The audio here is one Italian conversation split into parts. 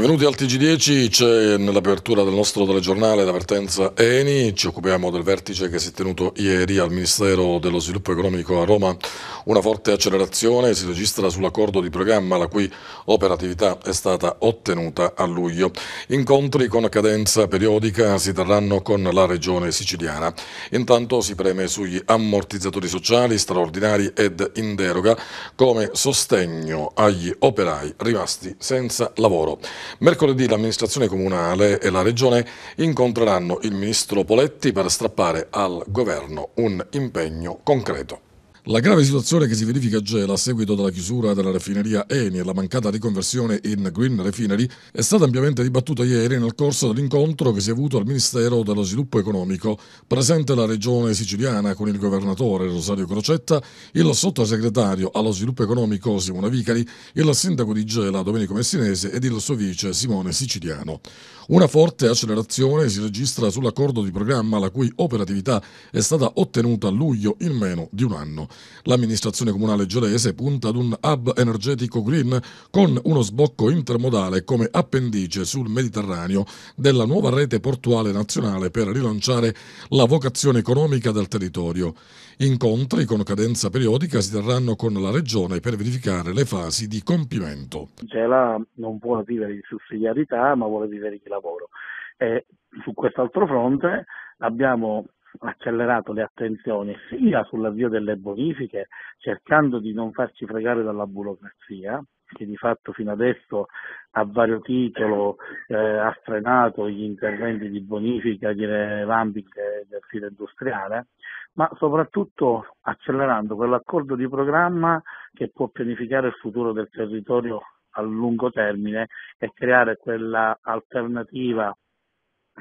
Benvenuti al TG10, c'è nell'apertura del nostro telegiornale la vertenza ENI, ci occupiamo del vertice che si è tenuto ieri al Ministero dello Sviluppo Economico a Roma, una forte accelerazione si registra sull'accordo di programma la cui operatività è stata ottenuta a luglio. Incontri con cadenza periodica si terranno con la regione siciliana. Intanto si preme sugli ammortizzatori sociali straordinari ed in deroga come sostegno agli operai rimasti senza lavoro. Mercoledì l'amministrazione comunale e la regione incontreranno il ministro Poletti per strappare al governo un impegno concreto. La grave situazione che si verifica a Gela a seguito della chiusura della raffineria Eni e la mancata riconversione in Green Refinery è stata ampiamente dibattuta ieri nel corso dell'incontro che si è avuto al Ministero dello Sviluppo Economico, presente la regione siciliana con il governatore Rosario Crocetta, il sottosegretario allo Sviluppo Economico Simone Vicari, il sindaco di Gela Domenico Messinese ed il suo vice Simone Siciliano. Una forte accelerazione si registra sull'accordo di programma la cui operatività è stata ottenuta a luglio in meno di un anno. L'amministrazione comunale giolese punta ad un hub energetico green con uno sbocco intermodale come appendice sul Mediterraneo della nuova rete portuale nazionale per rilanciare la vocazione economica del territorio. Incontri con cadenza periodica si terranno con la Regione per verificare le fasi di compimento. Gela non vuole vivere di sussidiarietà ma vuole vivere di lavoro. E su quest'altro fronte abbiamo accelerato le attenzioni sia sull'avvio delle bonifiche, cercando di non farci fregare dalla burocrazia, che di fatto fino adesso a vario titolo eh, ha frenato gli interventi di bonifica di revamping del sito industriale, ma soprattutto accelerando quell'accordo di programma che può pianificare il futuro del territorio a lungo termine e creare quella alternativa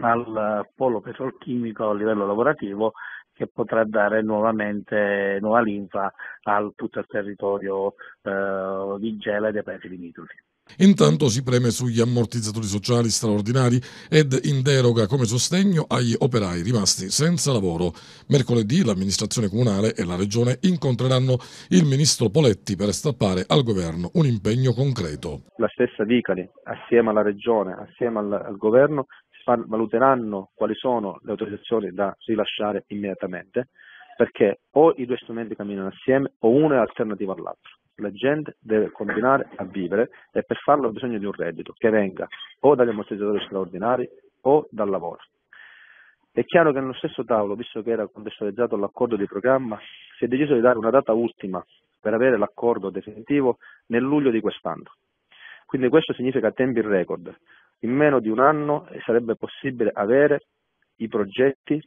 al polo petrolchimico a livello lavorativo che potrà dare nuovamente nuova linfa a tutto il territorio eh, di Gela e dei paesi limitrofi. Intanto si preme sugli ammortizzatori sociali straordinari ed in deroga come sostegno agli operai rimasti senza lavoro. Mercoledì l'amministrazione comunale e la regione incontreranno il ministro Poletti per stappare al governo un impegno concreto. La stessa Vicari, assieme alla regione, assieme al, al governo, valuteranno quali sono le autorizzazioni da rilasciare immediatamente, perché o i due strumenti camminano assieme o uno è alternativo all'altro. La gente deve continuare a vivere e per farlo ha bisogno di un reddito che venga o dagli ammortizzatori straordinari o dal lavoro. È chiaro che nello stesso tavolo, visto che era contestualizzato l'accordo di programma, si è deciso di dare una data ultima per avere l'accordo definitivo nel luglio di quest'anno. Quindi questo significa tempi record, in meno di un anno sarebbe possibile avere i progetti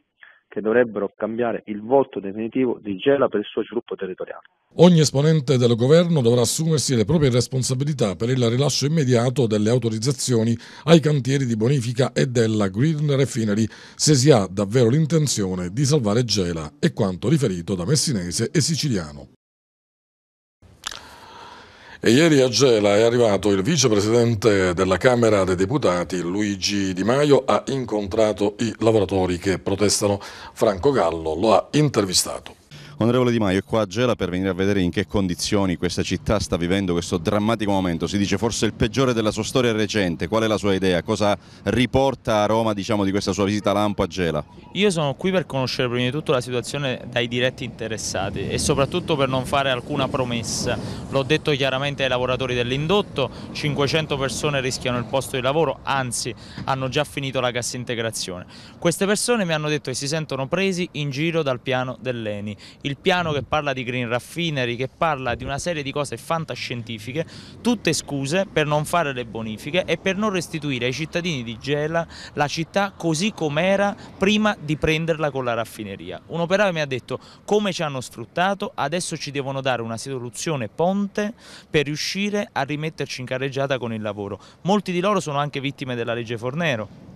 che dovrebbero cambiare il volto definitivo di Gela per il suo sviluppo territoriale. Ogni esponente del governo dovrà assumersi le proprie responsabilità per il rilascio immediato delle autorizzazioni ai cantieri di bonifica e della Green Refinery, se si ha davvero l'intenzione di salvare Gela, è quanto riferito da messinese e siciliano. E ieri a Gela è arrivato il vicepresidente della Camera dei Deputati Luigi Di Maio, ha incontrato i lavoratori che protestano. Franco Gallo lo ha intervistato. Onorevole Di Maio è qua a Gela per venire a vedere in che condizioni questa città sta vivendo questo drammatico momento, si dice forse il peggiore della sua storia recente, qual è la sua idea, cosa riporta a Roma diciamo, di questa sua visita Lampo a Gela? Io sono qui per conoscere prima di tutto la situazione dai diretti interessati e soprattutto per non fare alcuna promessa, l'ho detto chiaramente ai lavoratori dell'indotto, 500 persone rischiano il posto di lavoro, anzi hanno già finito la cassa integrazione. Queste persone mi hanno detto che si sentono presi in giro dal piano dell'ENI, il piano che parla di green raffinery, che parla di una serie di cose fantascientifiche, tutte scuse per non fare le bonifiche e per non restituire ai cittadini di Gela la città così com'era prima di prenderla con la raffineria. Un operaio mi ha detto come ci hanno sfruttato, adesso ci devono dare una soluzione ponte per riuscire a rimetterci in carreggiata con il lavoro. Molti di loro sono anche vittime della legge Fornero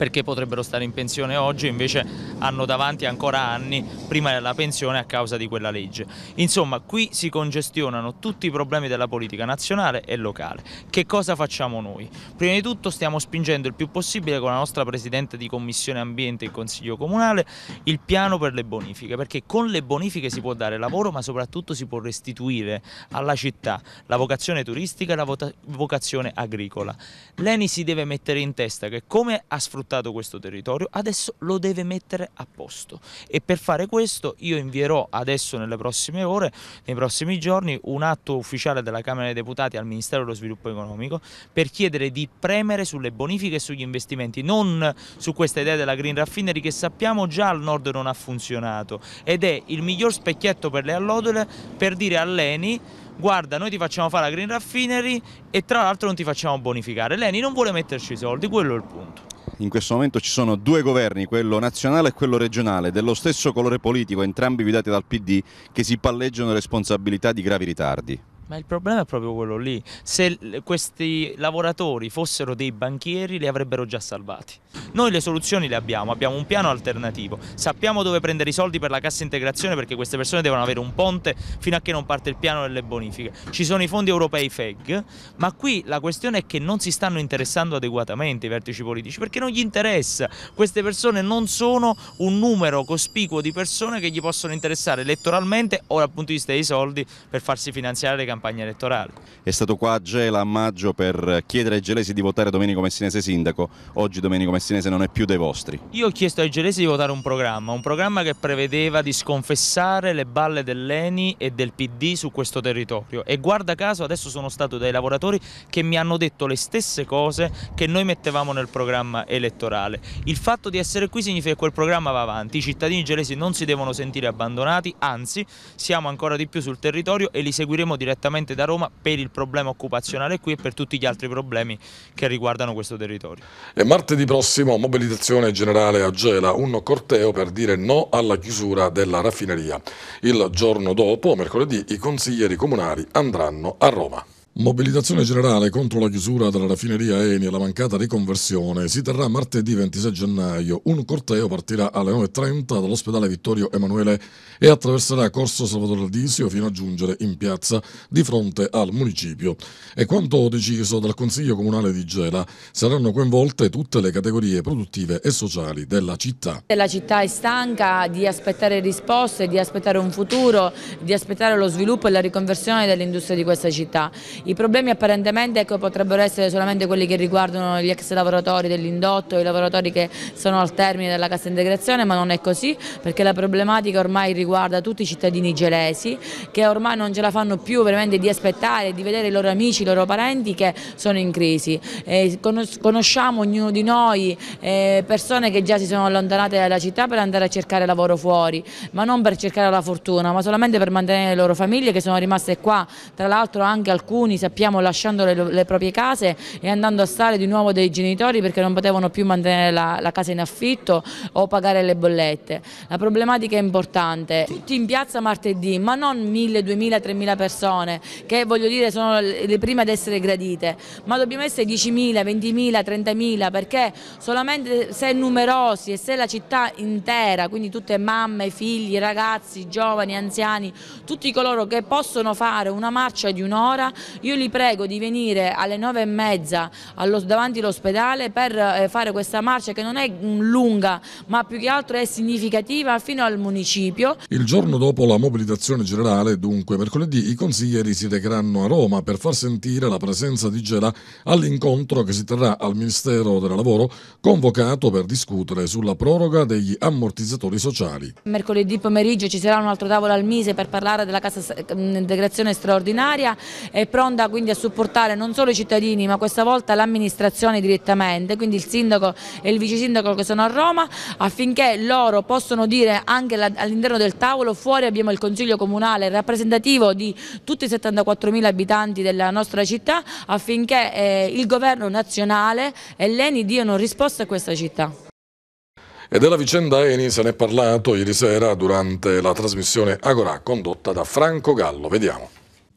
perché potrebbero stare in pensione oggi e invece hanno davanti ancora anni prima della pensione a causa di quella legge. Insomma, qui si congestionano tutti i problemi della politica nazionale e locale. Che cosa facciamo noi? Prima di tutto stiamo spingendo il più possibile con la nostra Presidente di Commissione Ambiente e Consiglio Comunale il piano per le bonifiche, perché con le bonifiche si può dare lavoro ma soprattutto si può restituire alla città la vocazione turistica e la vocazione agricola. L'ENI si deve mettere in testa che come ha sfruttato sfruttato questo territorio, adesso lo deve mettere a posto e per fare questo io invierò adesso nelle prossime ore, nei prossimi giorni, un atto ufficiale della Camera dei Deputati al Ministero dello Sviluppo Economico per chiedere di premere sulle bonifiche e sugli investimenti, non su questa idea della Green Raffinery che sappiamo già al nord non ha funzionato ed è il miglior specchietto per le allodole per dire a Leni guarda noi ti facciamo fare la Green Raffinery e tra l'altro non ti facciamo bonificare, l'ENI non vuole metterci i soldi, quello è il punto in questo momento ci sono due governi, quello nazionale e quello regionale, dello stesso colore politico, entrambi guidati dal PD, che si palleggiano responsabilità di gravi ritardi. Ma il problema è proprio quello lì. Se questi lavoratori fossero dei banchieri li avrebbero già salvati. Noi le soluzioni le abbiamo, abbiamo un piano alternativo. Sappiamo dove prendere i soldi per la cassa integrazione perché queste persone devono avere un ponte fino a che non parte il piano delle bonifiche. Ci sono i fondi europei FEG, ma qui la questione è che non si stanno interessando adeguatamente i vertici politici perché non gli interessa. Queste persone non sono un numero cospicuo di persone che gli possono interessare elettoralmente o dal punto di vista dei soldi per farsi finanziare le campagne campagna elettorale. È stato qua a Gela a maggio per chiedere ai gelesi di votare Domenico Messinese sindaco, oggi Domenico Messinese non è più dei vostri. Io ho chiesto ai gelesi di votare un programma, un programma che prevedeva di sconfessare le balle dell'ENI e del PD su questo territorio e guarda caso adesso sono stato dai lavoratori che mi hanno detto le stesse cose che noi mettevamo nel programma elettorale. Il fatto di essere qui significa che quel programma va avanti, i cittadini gelesi non si devono sentire abbandonati, anzi siamo ancora di più sul territorio e li seguiremo direttamente direttamente da Roma per il problema occupazionale qui e per tutti gli altri problemi che riguardano questo territorio. E martedì prossimo mobilitazione generale a Gela, un corteo per dire no alla chiusura della raffineria. Il giorno dopo, mercoledì, i consiglieri comunali andranno a Roma. Mobilitazione generale contro la chiusura della raffineria Eni e la mancata riconversione. Si terrà martedì 26 gennaio. Un corteo partirà alle 9.30 dall'ospedale Vittorio Emanuele e attraverserà Corso Salvatore Aldisio fino a giungere in piazza di fronte al municipio. E quanto deciso dal Consiglio Comunale di Gela, saranno coinvolte tutte le categorie produttive e sociali della città. La città è stanca di aspettare risposte, di aspettare un futuro, di aspettare lo sviluppo e la riconversione dell'industria di questa città. I problemi apparentemente ecco, potrebbero essere solamente quelli che riguardano gli ex lavoratori dell'indotto, i lavoratori che sono al termine della cassa integrazione, ma non è così perché la problematica ormai riguarda tutti i cittadini gelesi che ormai non ce la fanno più veramente di aspettare, di vedere i loro amici, i loro parenti che sono in crisi. Eh, conosciamo ognuno di noi eh, persone che già si sono allontanate dalla città per andare a cercare lavoro fuori, ma non per cercare la fortuna, ma solamente per mantenere le loro famiglie che sono rimaste qua, tra l'altro anche alcuni alcuni sappiamo lasciando le, le, proprie case e andando a stare di nuovo dei genitori perché non potevano più mantenere la, la casa in affitto o pagare le bollette. La problematica è importante, tutti in piazza martedì, ma non 1000, 2000, 3000 persone che voglio dire sono le prime ad essere gradite, ma dobbiamo essere 10.000, 20.000, 30.000 perché solamente se numerosi e se la città intera, quindi tutte mamme, figli, ragazzi, giovani, anziani, tutti coloro che possono fare una marcia di un'ora, io li prego di venire alle nove e mezza davanti all'ospedale per eh, fare questa marcia che non è mm, lunga ma più che altro è significativa fino al municipio. Il giorno dopo la mobilitazione generale, dunque mercoledì, i consiglieri si recheranno a Roma per far sentire la presenza di Gela all'incontro che si terrà al Ministero del Lavoro convocato per discutere sulla proroga degli ammortizzatori sociali. Mercoledì pomeriggio ci sarà un altro tavolo al Mise per parlare della cassa mm, integrazione straordinaria È pronto Ronda quindi a supportare non solo i cittadini ma questa volta l'amministrazione direttamente, quindi il sindaco e il vice sindaco che sono a Roma affinché loro possano dire anche all'interno del tavolo fuori abbiamo il Consiglio Comunale rappresentativo di tutti i 74.000 abitanti della nostra città affinché eh, il governo nazionale e l'ENI diano risposta a questa città. E della vicenda Eni se ne è parlato ieri sera durante la trasmissione Agorà condotta da Franco Gallo. Vediamo.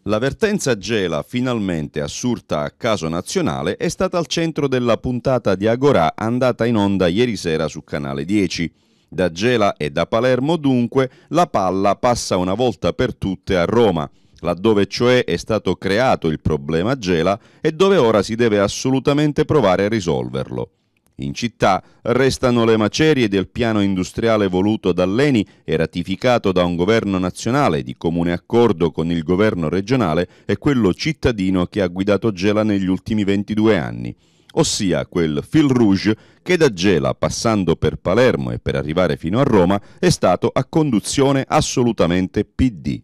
L'avvertenza Gela, finalmente assurta a caso nazionale, è stata al centro della puntata di Agorà andata in onda ieri sera su Canale 10. Da Gela e da Palermo dunque la palla passa una volta per tutte a Roma, laddove cioè è stato creato il problema Gela e dove ora si deve assolutamente provare a risolverlo. In città restano le macerie del piano industriale voluto dall'ENI e ratificato da un governo nazionale di comune accordo con il governo regionale e quello cittadino che ha guidato Gela negli ultimi 22 anni, ossia quel fil rouge che da Gela, passando per Palermo e per arrivare fino a Roma, è stato a conduzione assolutamente PD.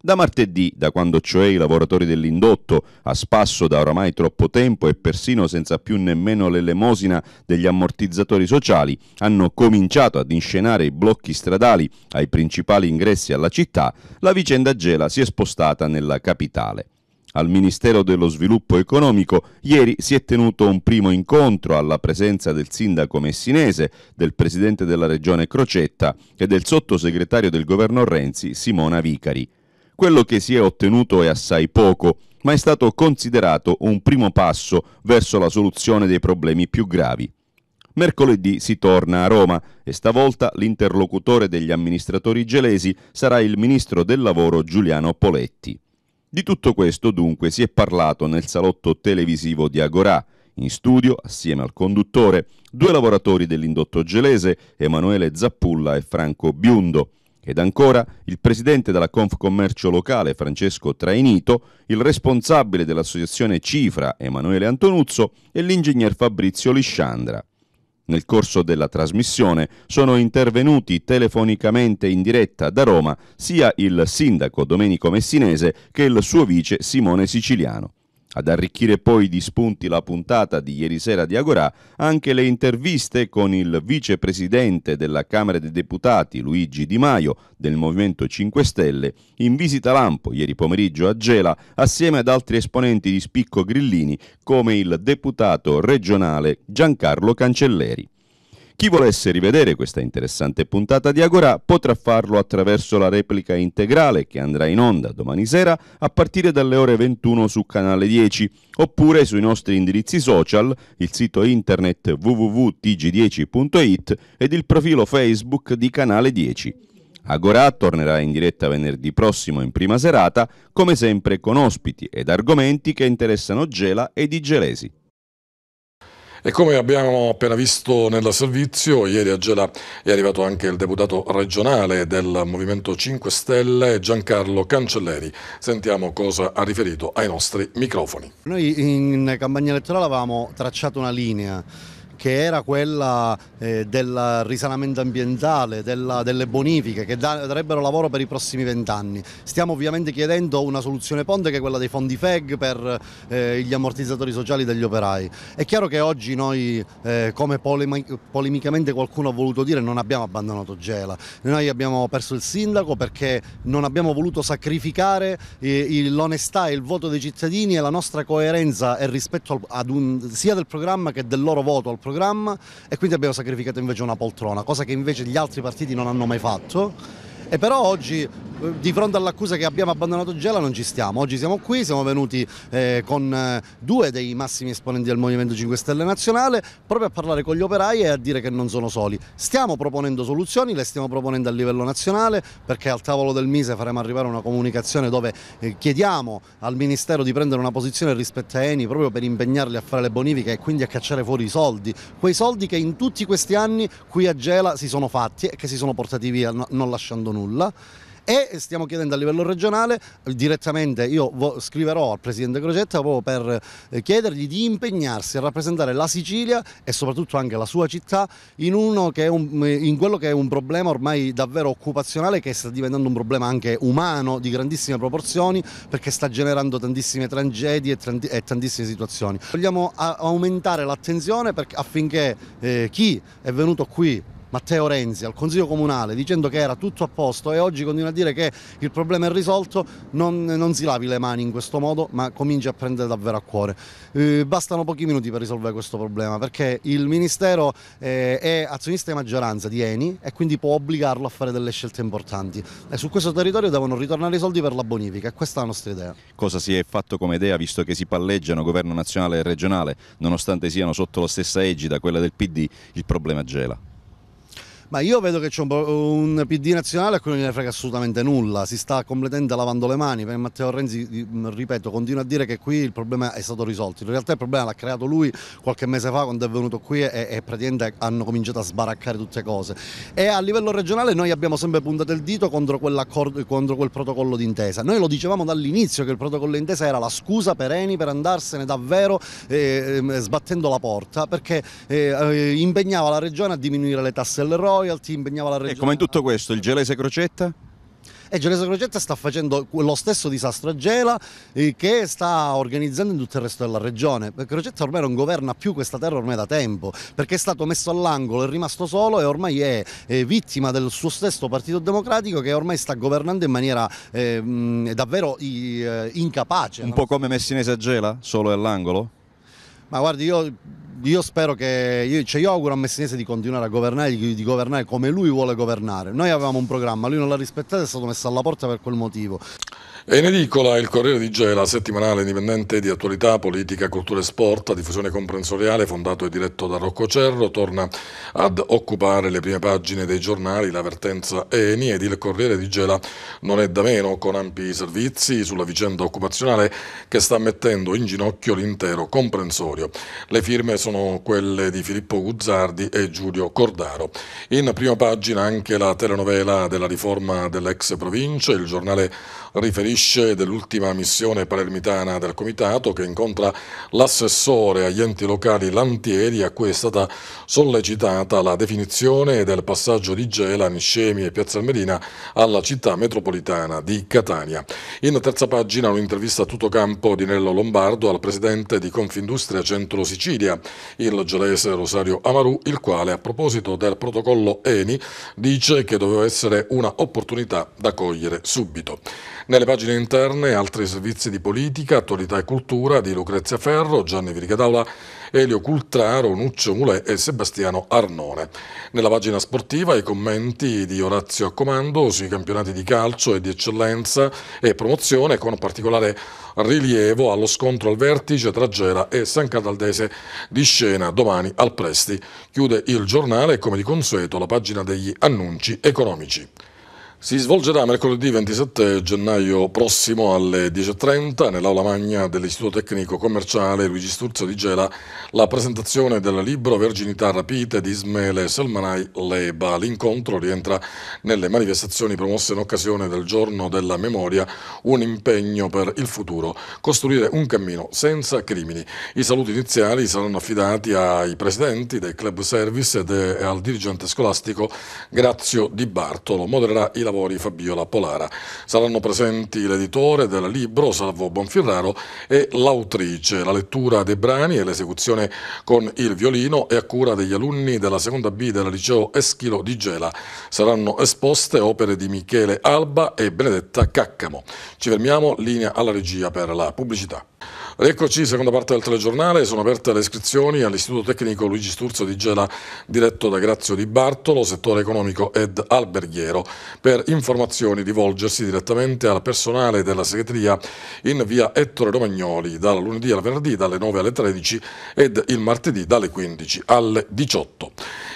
Da martedì, da quando cioè i lavoratori dell'indotto, a spasso da oramai troppo tempo e persino senza più nemmeno l'elemosina degli ammortizzatori sociali, hanno cominciato ad inscenare i blocchi stradali ai principali ingressi alla città, la vicenda Gela si è spostata nella capitale. Al Ministero dello Sviluppo Economico ieri si è tenuto un primo incontro alla presenza del sindaco messinese, del presidente della regione Crocetta e del sottosegretario del governo Renzi Simona Vicari. Quello che si è ottenuto è assai poco, ma è stato considerato un primo passo verso la soluzione dei problemi più gravi. Mercoledì si torna a Roma e stavolta l'interlocutore degli amministratori gelesi sarà il ministro del lavoro Giuliano Poletti. Di tutto questo dunque si è parlato nel salotto televisivo di Agorà. In studio, assieme al conduttore, due lavoratori dell'indotto gelese, Emanuele Zappulla e Franco Biundo. Ed ancora il presidente della Confcommercio locale Francesco Trainito, il responsabile dell'associazione Cifra Emanuele Antonuzzo e l'ingegner Fabrizio Lisciandra. Nel corso della trasmissione sono intervenuti telefonicamente in diretta da Roma sia il sindaco Domenico Messinese che il suo vice Simone Siciliano. Ad arricchire poi di spunti la puntata di ieri sera di Agorà anche le interviste con il vicepresidente della Camera dei Deputati Luigi Di Maio del Movimento 5 Stelle in visita lampo ieri pomeriggio a Gela assieme ad altri esponenti di spicco grillini come il deputato regionale Giancarlo Cancelleri. Chi volesse rivedere questa interessante puntata di Agora potrà farlo attraverso la replica integrale che andrà in onda domani sera a partire dalle ore 21 su canale 10 oppure sui nostri indirizzi social, il sito internet www.tg10.it ed il profilo Facebook di canale 10. Agora tornerà in diretta venerdì prossimo in prima serata, come sempre con ospiti ed argomenti che interessano Gela e i gelesi. E come abbiamo appena visto nel servizio, ieri a Gela è arrivato anche il deputato regionale del Movimento 5 Stelle Giancarlo Cancelleri. Sentiamo cosa ha riferito ai nostri microfoni. Noi in campagna elettorale avevamo tracciato una linea che era quella eh, del risanamento ambientale, della, delle bonifiche che da, darebbero lavoro per i prossimi vent'anni. Stiamo ovviamente chiedendo una soluzione ponte che è quella dei fondi FEG per eh, gli ammortizzatori sociali degli operai. È chiaro che oggi noi, eh, come polemi polemicamente qualcuno ha voluto dire, non abbiamo abbandonato Gela. Noi abbiamo perso il sindaco perché non abbiamo voluto sacrificare eh, l'onestà e il voto dei cittadini e la nostra coerenza e eh, rispetto al, un, sia del programma che del loro voto al programma programma e quindi abbiamo sacrificato invece una poltrona, cosa che invece gli altri partiti non hanno mai fatto e però oggi eh, di fronte all'accusa che abbiamo abbandonato Gela non ci stiamo, oggi siamo qui, siamo venuti eh, con eh, due dei massimi esponenti del Movimento 5 Stelle Nazionale proprio a parlare con gli operai e a dire che non sono soli. Stiamo proponendo soluzioni, le stiamo proponendo a livello nazionale perché al tavolo del Mise faremo arrivare una comunicazione dove eh, chiediamo al Ministero di prendere una posizione rispetto a Eni proprio per impegnarli a fare le bonifiche e quindi a cacciare fuori i soldi, quei soldi che in tutti questi anni qui a Gela si sono fatti e che si sono portati via non lasciando nulla nulla e stiamo chiedendo a livello regionale eh, direttamente io scriverò al Presidente Crocetta proprio per eh, chiedergli di impegnarsi a rappresentare la Sicilia e soprattutto anche la sua città in, un, eh, in quello che è un problema ormai davvero occupazionale che sta diventando un problema anche umano di grandissime proporzioni perché sta generando tantissime tragedie e tantissime situazioni. Vogliamo aumentare l'attenzione affinché eh, chi è venuto qui Matteo Renzi al Consiglio Comunale dicendo che era tutto a posto e oggi continua a dire che il problema è risolto, non, non si lavi le mani in questo modo ma cominci a prendere davvero a cuore. Eh, bastano pochi minuti per risolvere questo problema perché il Ministero eh, è azionista di maggioranza di Eni e quindi può obbligarlo a fare delle scelte importanti e su questo territorio devono ritornare i soldi per la bonifica e questa è la nostra idea. Cosa si è fatto come idea visto che si palleggiano governo nazionale e regionale nonostante siano sotto la stessa egida, quella del PD, il problema gela? Ma io vedo che c'è un, un, PD nazionale a cui non gliene frega assolutamente nulla, si sta completamente lavando le mani, perché Matteo Renzi, ripeto, continua a dire che qui il problema è stato risolto, in realtà il problema l'ha creato lui qualche mese fa quando è venuto qui e, e praticamente hanno cominciato a sbaraccare tutte cose. E a livello regionale noi abbiamo sempre puntato il dito contro, contro quel protocollo d'intesa, noi lo dicevamo dall'inizio che il protocollo d'intesa era la scusa per Eni per andarsene davvero eh, ehm, sbattendo la porta perché eh, eh, impegnava la regione a diminuire le tasse e royalty, impegnava la regione. E come in tutto questo, il Gelese Crocetta? E Gelese Crocetta sta facendo lo stesso disastro a Gela eh, che sta organizzando in tutto il resto della regione. Eh, Crocetta ormai non governa più questa terra ormai da tempo, perché è stato messo all'angolo, è rimasto solo e ormai è, vittima del suo stesso Partito Democratico che ormai sta governando in maniera eh, davvero eh, incapace. Un po' come Messinese a Gela, solo è all'angolo? Ma guardi, io, io spero che. Io, cioè io auguro a Messinese di continuare a governare, di, di, governare come lui vuole governare. Noi avevamo un programma, lui non l'ha rispettato e è stato messo alla porta per quel motivo. È in edicola il Corriere di Gela, settimanale indipendente di attualità, politica, cultura e sport, a diffusione comprensoriale, fondato e diretto da Rocco Cerro, torna ad occupare le prime pagine dei giornali, l'avvertenza ENI ed il Corriere di Gela non è da meno, con ampi servizi sulla vicenda occupazionale che sta mettendo in ginocchio l'intero comprensorio. Le firme sono quelle di Filippo Guzzardi e Giulio Cordaro. In prima pagina anche la telenovela della riforma dell'ex provincia, il giornale riferisce dell'ultima missione palermitana del Comitato che incontra l'assessore agli enti locali Lantieri a cui è stata sollecitata la definizione del passaggio di Gela, Niscemi e Piazza Almerina alla città metropolitana di Catania. In terza pagina un'intervista a tutto campo di Nello Lombardo al presidente di Confindustria Centro Sicilia, il gelese Rosario Amaru, il quale a proposito del protocollo ENI dice che doveva essere una opportunità da cogliere subito. Nelle pagine interne altri servizi di politica, attualità e cultura di Lucrezia Ferro, Gianni Virigadaula, Elio Cultraro, Nuccio Mulè e Sebastiano Arnone. Nella pagina sportiva i commenti di Orazio Accomando sui campionati di calcio e di eccellenza e promozione con particolare rilievo allo scontro al vertice tra Gera e San Cataldese di scena domani al Presti. Chiude il giornale come di consueto la pagina degli annunci economici. Si svolgerà mercoledì 27 gennaio prossimo alle 10.30 nell'aula magna dell'Istituto Tecnico Commerciale Luigi Sturzo di Gela la presentazione del libro Verginità rapite di Ismele Selmanai Leba. L'incontro rientra nelle manifestazioni promosse in occasione del giorno della memoria, un impegno per il futuro, costruire un cammino senza crimini. I saluti iniziali saranno affidati ai presidenti dei club service e al dirigente scolastico Grazio Di Bartolo. Modererà il lavori Fabiola Polara. Saranno presenti l'editore del libro Salvo Bonfirraro e l'autrice. La lettura dei brani e l'esecuzione con il violino è a cura degli alunni della seconda B del liceo Eschilo di Gela. Saranno esposte opere di Michele Alba e Benedetta Caccamo. Ci fermiamo, linea alla regia per la pubblicità. Eccoci, seconda parte del telegiornale, sono aperte le iscrizioni all'Istituto Tecnico Luigi Sturzo di Gela, diretto da Grazio Di Bartolo, settore economico ed alberghiero. Per informazioni rivolgersi direttamente al personale della segreteria in via Ettore Romagnoli, dal lunedì al venerdì dalle 9 alle 13 ed il martedì dalle 15 alle 18.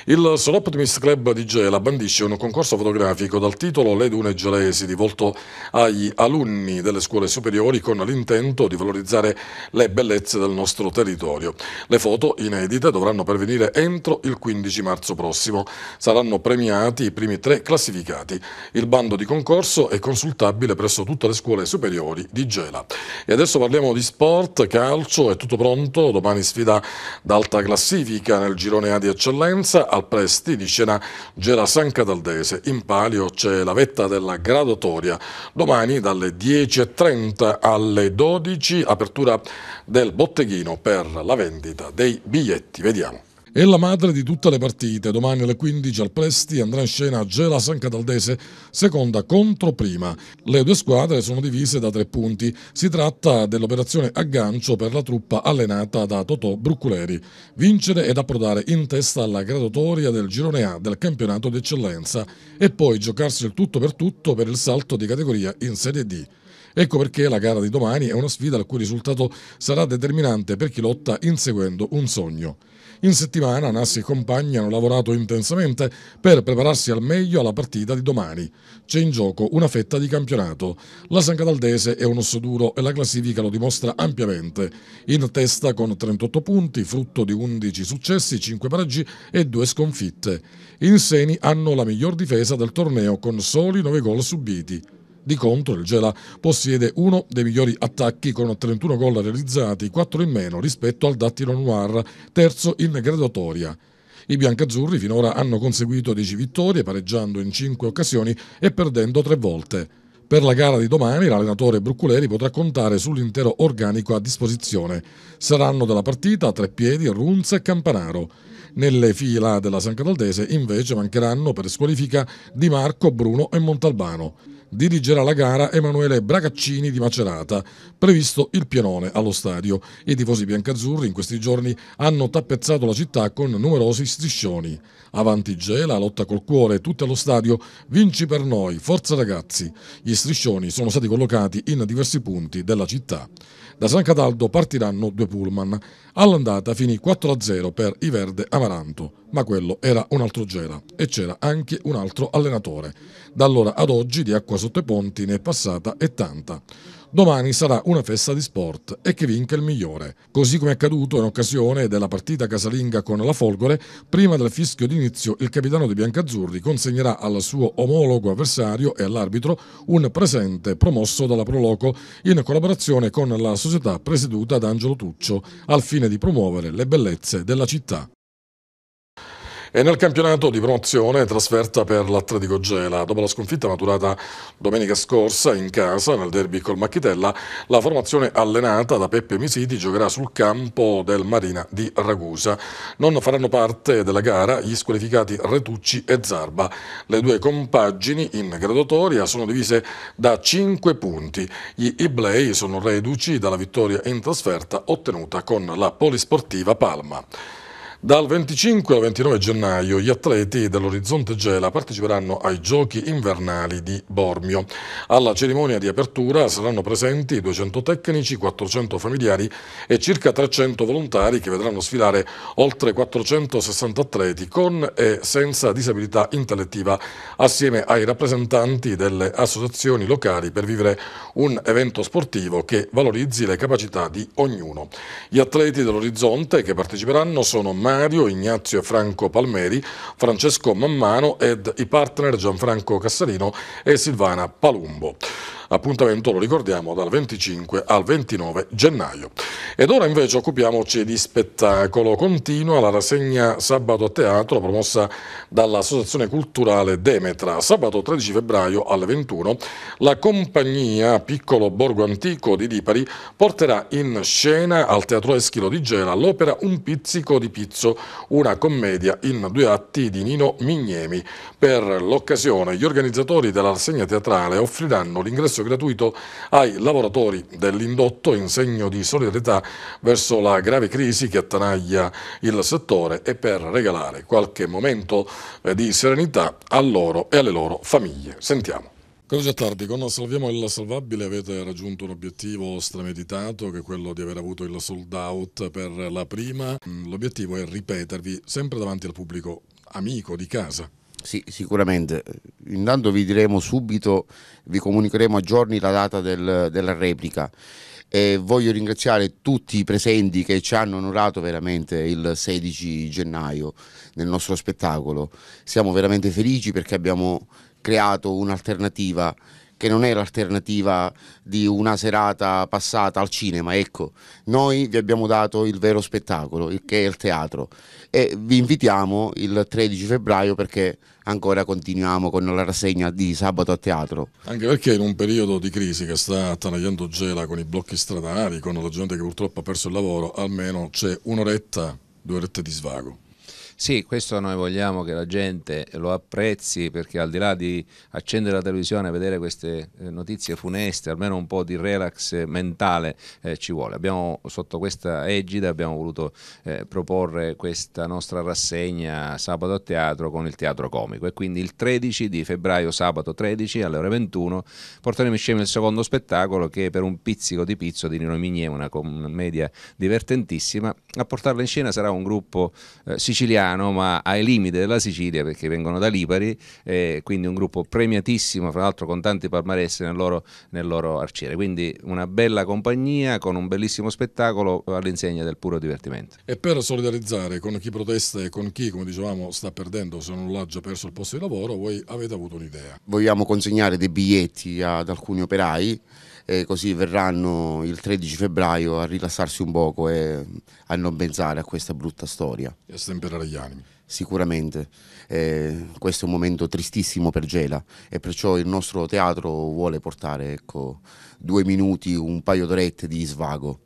Il Soloptimist Club di Gela bandisce un concorso fotografico dal titolo Le Dune Gelesi, rivolto agli alunni delle scuole superiori con l'intento di valorizzare le bellezze del nostro territorio. Le foto inedite dovranno pervenire entro il 15 marzo prossimo. Saranno premiati i primi tre classificati. Il bando di concorso è consultabile presso tutte le scuole superiori di Gela. E adesso parliamo di sport, calcio, è tutto pronto. Domani sfida d'alta classifica nel girone A di eccellenza al Presti di Scena Gela San Cataldese. In palio c'è la vetta della graduatoria. Domani dalle 10.30 alle 12 apertura del botteghino per la vendita dei biglietti. Vediamo. È la madre di tutte le partite. Domani alle 15 al Presti andrà in scena Gela San Cataldese, seconda contro prima. Le due squadre sono divise da tre punti. Si tratta dell'operazione aggancio per la truppa allenata da Totò Brucculeri. Vincere ed approdare in testa alla graduatoria del girone A del campionato d'eccellenza e poi giocarsi il tutto per tutto per il salto di categoria in Serie D. Ecco perché la gara di domani è una sfida il cui risultato sarà determinante per chi lotta inseguendo un sogno. In settimana Nassi e compagni hanno lavorato intensamente per prepararsi al meglio alla partita di domani. C'è in gioco una fetta di campionato. La San Cataldese è un osso duro e la classifica lo dimostra ampiamente. In testa con 38 punti, frutto di 11 successi, 5 pareggi e 2 sconfitte. In seni hanno la miglior difesa del torneo con soli 9 gol subiti. Di contro il Gela possiede uno dei migliori attacchi con 31 gol realizzati, 4 in meno rispetto al Dattilo Noir, terzo in graduatoria. I biancazzurri finora hanno conseguito 10 vittorie, pareggiando in 5 occasioni e perdendo 3 volte. Per la gara di domani l'allenatore Brucculeri potrà contare sull'intero organico a disposizione. Saranno della partita Tre Piedi, Runza e Campanaro. Nelle fila della San Cataldese invece mancheranno per squalifica Di Marco, Bruno e Montalbano dirigerà la gara Emanuele Bragaccini di Macerata, previsto il pienone allo stadio. I tifosi biancazzurri in questi giorni hanno tappezzato la città con numerosi striscioni. Avanti Gela, lotta col cuore, tutti allo stadio, vinci per noi, forza ragazzi. Gli striscioni sono stati collocati in diversi punti della città. Da San Cataldo partiranno due pullman. All'andata finì 4-0 per i Verde Amaranto, ma quello era un altro Gera e c'era anche un altro allenatore. Da allora ad oggi di acqua sotto i ponti ne è passata e tanta. Domani sarà una festa di sport e che vinca il migliore, così come è accaduto in occasione della partita casalinga con la Folgore, prima del fischio d'inizio il capitano dei biancazzurri consegnerà al suo omologo avversario e all'arbitro un presente promosso dalla Proloco in collaborazione con la società presieduta da Angelo Tuccio al fine di promuovere le bellezze della città. E nel campionato di promozione trasferta per l'Atletico Gela. Dopo la sconfitta maturata domenica scorsa in casa nel derby col Macchitella, la formazione allenata da Peppe Misiti giocherà sul campo del Marina di Ragusa. Non faranno parte della gara gli squalificati Retucci e Zarba. Le due compagini in graduatoria sono divise da 5 punti. Gli Iblei sono reduci dalla vittoria in trasferta ottenuta con la Polisportiva Palma. Dal 25 al 29 gennaio gli atleti dell'Orizzonte Gela parteciperanno ai Giochi invernali di Bormio. Alla cerimonia di apertura saranno presenti 200 tecnici, 400 familiari e circa 300 volontari che vedranno sfilare oltre 460 atleti con e senza disabilità intellettiva assieme ai rappresentanti delle associazioni locali per vivere un evento sportivo che valorizzi le capacità di ognuno. Gli atleti dell'Orizzonte che parteciperanno sono Mario Mario, Ignazio e Franco Palmeri, Francesco Mammano ed i partner Gianfranco Cassarino e Silvana Palumbo. Appuntamento, lo ricordiamo, dal 25 al 29 gennaio. Ed ora invece occupiamoci di spettacolo. Continua la rassegna Sabato a Teatro promossa dall'Associazione Culturale Demetra. Sabato 13 febbraio alle 21 la compagnia Piccolo Borgo Antico di Lipari porterà in scena al Teatro Eschilo di Gela l'opera Un pizzico di pizzo, una commedia in due atti di Nino Mignemi. Per l'occasione gli organizzatori della rassegna teatrale offriranno l'ingresso servizio gratuito ai lavoratori dell'indotto in segno di solidarietà verso la grave crisi che attanaglia il settore e per regalare qualche momento eh, di serenità a loro e alle loro famiglie. Sentiamo. Così a tardi, con Salviamo il Salvabile avete raggiunto un obiettivo stremeditato che è quello di aver avuto il sold out per la prima. Mm, l'obiettivo è ripetervi sempre davanti al pubblico amico di casa. Sì, sicuramente. Intanto vi diremo subito, vi comunicheremo a giorni la data del, della replica. E voglio ringraziare tutti i presenti che ci hanno onorato veramente il 16 gennaio nel nostro spettacolo. Siamo veramente felici perché abbiamo creato un'alternativa che non è l'alternativa di una serata passata al cinema, ecco, noi vi abbiamo dato il vero spettacolo, il che è il teatro e vi invitiamo il 13 febbraio perché ancora continuiamo con la rassegna di sabato a teatro. Anche perché in un periodo di crisi che sta attanagliando Gela con i blocchi stradali, con la gente che purtroppo ha perso il lavoro, almeno c'è un'oretta, due orette di svago. Sì, questo noi vogliamo che la gente lo apprezzi perché al di là di accendere la televisione e vedere queste eh, notizie funeste, almeno un po' di relax mentale eh, ci vuole. Abbiamo sotto questa egida abbiamo voluto eh, proporre questa nostra rassegna sabato a teatro con il teatro comico e quindi il 13 di febbraio, sabato 13 alle ore 21, porteremo insieme il secondo spettacolo che è per un pizzico di pizzo di Nino Migné, una commedia divertentissima. A portarla in scena sarà un gruppo eh, siciliano Milano ma ai limiti della Sicilia perché vengono da Lipari, eh, quindi un gruppo premiatissimo, fra l'altro con tanti palmaresi nel loro, nel loro arciere, quindi una bella compagnia con un bellissimo spettacolo all'insegna del puro divertimento. E per solidarizzare con chi protesta e con chi, come dicevamo, sta perdendo, se non l'ha già perso il posto di lavoro, voi avete avuto un'idea. Vogliamo consegnare dei biglietti ad alcuni operai e così verranno il 13 febbraio a rilassarsi un poco e a non pensare a questa brutta storia. E a stemperare gli animi. Sicuramente, eh, questo è un momento tristissimo per Gela e perciò il nostro teatro vuole portare ecco, due minuti, un paio d'orette di svago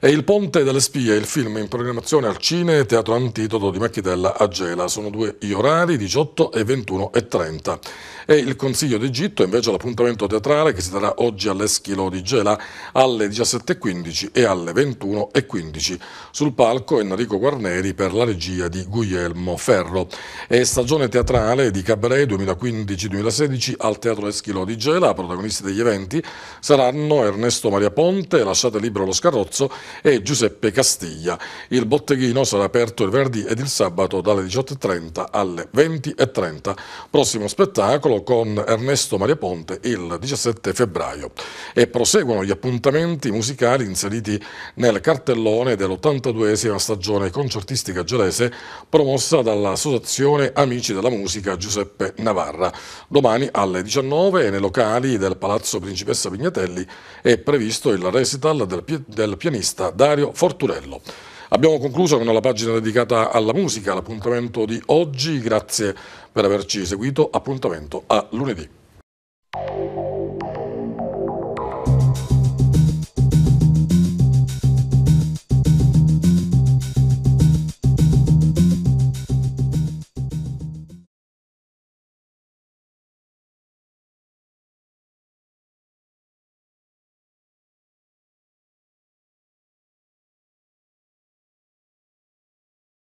e Il Ponte delle Spie, il film in programmazione al Cine Teatro Antitodo di Macchitella a Gela. Sono due gli orari, 18 e 21 e 30. E il Consiglio d'Egitto invece l'appuntamento teatrale che si darà oggi all'Eschilo di Gela alle 17.15 e alle 21.15. Sul palco Enrico Guarneri per la regia di Guglielmo Ferro. E stagione teatrale di Cabaret 2015-2016 al Teatro Eschilo di Gela. Protagonisti degli eventi saranno Ernesto Maria Ponte, Lasciate libero lo scarrozzo e Giuseppe Castiglia. Il botteghino sarà aperto il venerdì ed il sabato dalle 18.30 alle 20.30. Prossimo spettacolo con Ernesto Maria Ponte il 17 febbraio. E proseguono gli appuntamenti musicali inseriti nel cartellone dell'82esima stagione concertistica gelese promossa dall'associazione Amici della Musica Giuseppe Navarra. Domani alle 19 nei locali del Palazzo Principessa Vignatelli è previsto il recital del, del pianista regista Dario Forturello. Abbiamo concluso con la pagina dedicata alla musica, l'appuntamento di oggi, grazie per averci seguito, appuntamento a lunedì.